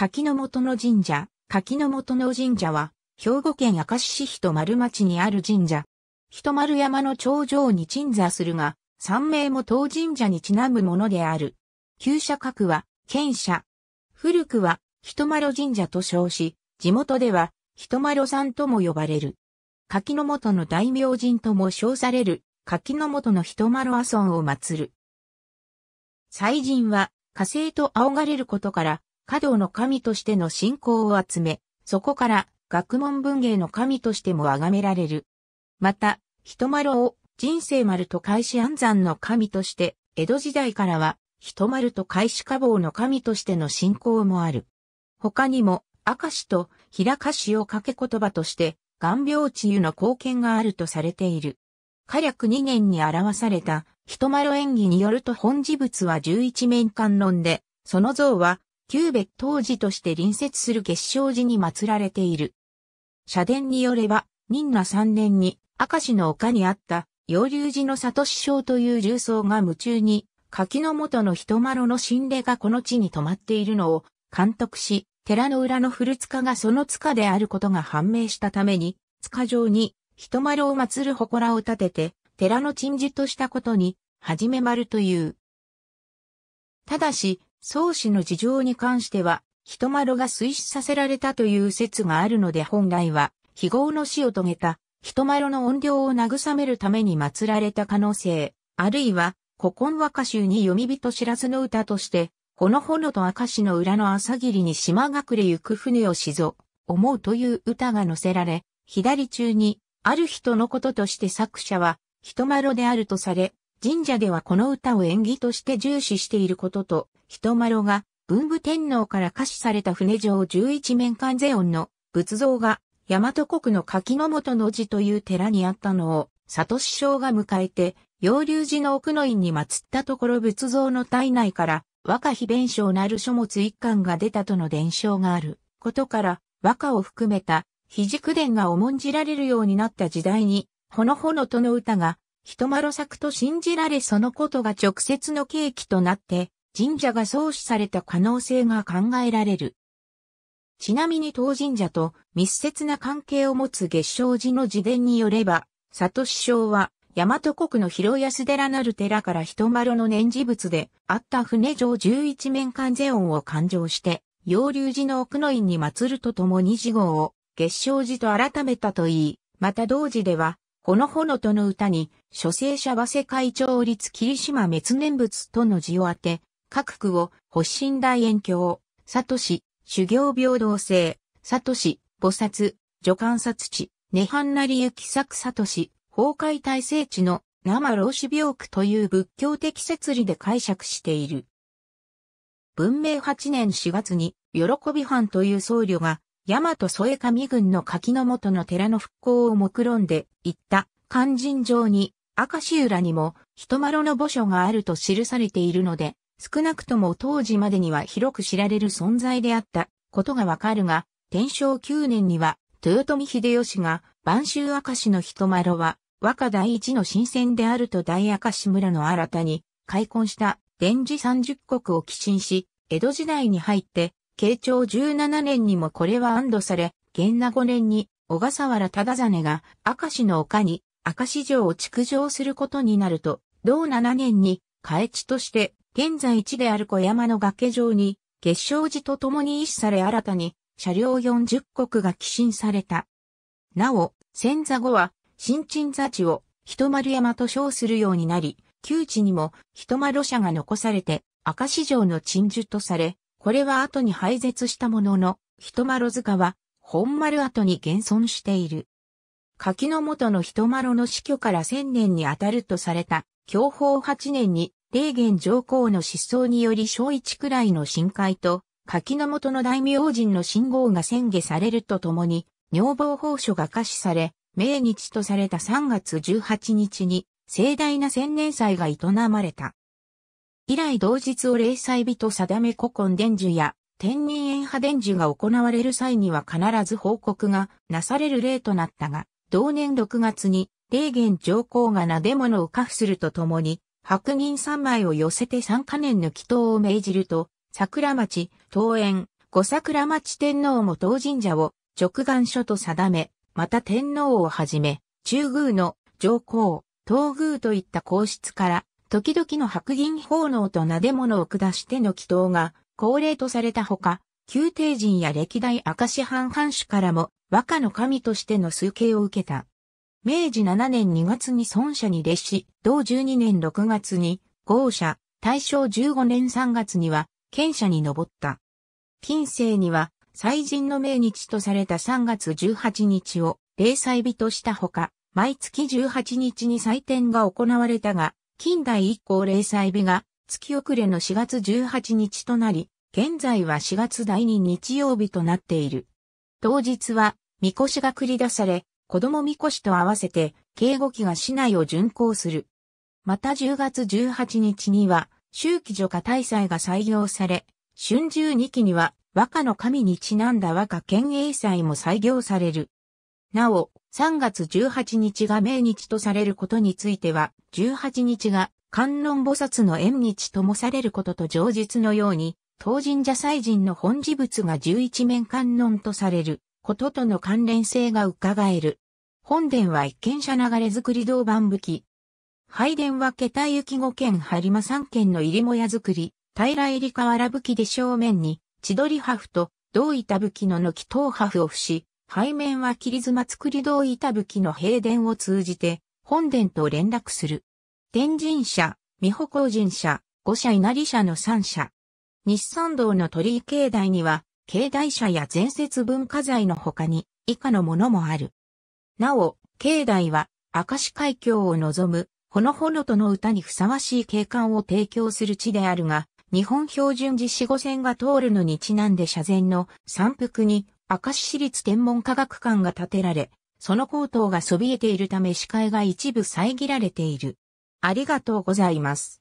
柿の元の神社、柿の元の神社は、兵庫県明石市人丸町にある神社。人丸山の頂上に鎮座するが、三名も当神社にちなむものである。旧社格は、県社。古くは、人丸神社と称し、地元では、人丸さんとも呼ばれる。柿の元の大名人とも称される、柿の元の人丸阿尊を祀る。祭神は、火星と仰がれることから、華道の神としての信仰を集め、そこから学問文芸の神としても崇められる。また、人丸を人生丸と開始安山の神として、江戸時代からは人丸と開始花房の神としての信仰もある。他にも、明石と平かしを掛け言葉として、眼病治癒の貢献があるとされている。火略2年に表された、人丸演技によると本事物は十一面観論で、その像は旧別当時として隣接する月晶寺に祀られている。社殿によれば、仁那3年に明石の丘にあった洋流寺の里師匠という重僧が夢中に、柿の元の人丸の神霊がこの地に泊まっているのを監督し、寺の裏の古塚がその塚であることが判明したために、塚上に人丸を祀る祠を建てて、寺の鎮守としたことに、はじめ丸という。ただし、宗氏の事情に関しては、人丸が推死させられたという説があるので本来は、非業の死を遂げた、人丸の怨霊を慰めるために祀られた可能性、あるいは、古今和歌集に読み人知らずの歌として、このほのと明石の裏の朝霧に島隠れ行く船をしぞ、思うという歌が載せられ、左中に、ある人のこととして作者は、人丸であるとされ、神社ではこの歌を演技として重視していることと、人丸が文武天皇から下賜された船上11面観世音の仏像が大和国の柿の本の寺という寺にあったのを、里師匠が迎えて、洋流寺の奥の院に祀ったところ仏像の体内から和歌非弁償なる書物一巻が出たとの伝承があることから和歌を含めた非軸伝が重んじられるようになった時代にほのほのとの歌が人まろ作と信じられそのことが直接の契機となって神社が創始された可能性が考えられる。ちなみに当神社と密接な関係を持つ月照寺の自伝によれば、里師匠は大和国の広安寺なる寺から人丸の念事物であった船上十一面観世音を勘定して、洋流寺の奥の院に祀るとともに事号を月照寺と改めたといい、また同時では、このほのとの歌に、諸聖者和世会長立霧島滅念仏との字を当て、各区を、発信大遠鏡、里市、修行平等性、里市、菩薩、助観察地、涅槃なりゆき作サト崩壊体制地の生老子病区という仏教的説理で解釈している。文明8年4月に、喜び藩という僧侶が、大和添上郡の柿の元の寺の復興を目論んで、行った、肝心上に、赤石浦にも、人丸の墓所があると記されているので、少なくとも当時までには広く知られる存在であったことがわかるが、天正9年には、豊臣秀吉が、晩秋明石の人丸は、若第一の新鮮であると大明石村の新たに、開墾した、伝磁。三十国を寄進し、江戸時代に入って、慶長十七年にもこれは安堵され、元那五年に、小笠原忠真が、明石の丘に、明石城を築城することになると、同七年に、開地として、現在地である小山の崖上に、結晶寺と共に遺志され新たに、車両40国が寄進された。なお、千座後は、新鎮座地を、人丸山と称するようになり、旧地にも、人丸社が残されて、赤市城の鎮守とされ、これは後に廃絶したものの、人丸塚は、本丸跡に現存している。柿の元の人丸の死去から千年にあたるとされた、享保八年に霊元上皇の失踪により小一くらいの深海と、柿の元の大明神の信号が宣言されるとともに、女房法書が可視され、命日とされた3月18日に、盛大な千年祭が営まれた。以来同日を霊祭日と定め古今伝授や、天人縁派伝授が行われる際には必ず報告がなされる例となったが、同年6月に、霊元上皇がなで物を下付するとともに、白銀3枚を寄せて3カ年の祈祷を命じると、桜町、東園、五桜町天皇も東神社を直願書と定め、また天皇をはじめ、中宮の上皇、東宮といった皇室から、時々の白銀奉納と撫で物を下しての祈祷が恒例とされたほか、宮廷人や歴代明石藩藩主からも和歌の神としての崇敬を受けた。明治7年2月に孫社に列し、同12年6月に豪社、大正15年3月には県社に上った。近世には、祭神の命日とされた3月18日を例祭日としたほか、毎月18日に祭典が行われたが、近代以降例祭日が月遅れの4月18日となり、現在は4月第2日曜日となっている。当日は、みこしが繰り出され、子供みこしと合わせて、警護機が市内を巡行する。また10月18日には、秋季除火大祭が採用され、春秋2期には、和歌の神にちなんだ和歌県営祭も採用される。なお、3月18日が命日とされることについては、18日が観音菩薩の縁日ともされることと上日のように、当神社祭神の本事物が11面観音とされる。こととの関連性が伺える。本殿は一軒者流れ造り銅板武器。拝殿は桁行き五軒播磨三軒の入母屋造り、平入河原武器で正面に、千鳥破風と銅板武器の軒等破風を付し、背面は切妻造り銅板武器の平殿を通じて、本殿と連絡する。天神社、美保工神社、五社稲荷社の三社。日産道の鳥居境内には、境内舎や前節文化財の他に以下のものもある。なお、境内は明石海峡を望むほのほのとの歌にふさわしい景観を提供する地であるが、日本標準時四五線が通るのにちなんで社前の山腹に明石市立天文科学館が建てられ、その高等がそびえているため視界が一部遮られている。ありがとうございます。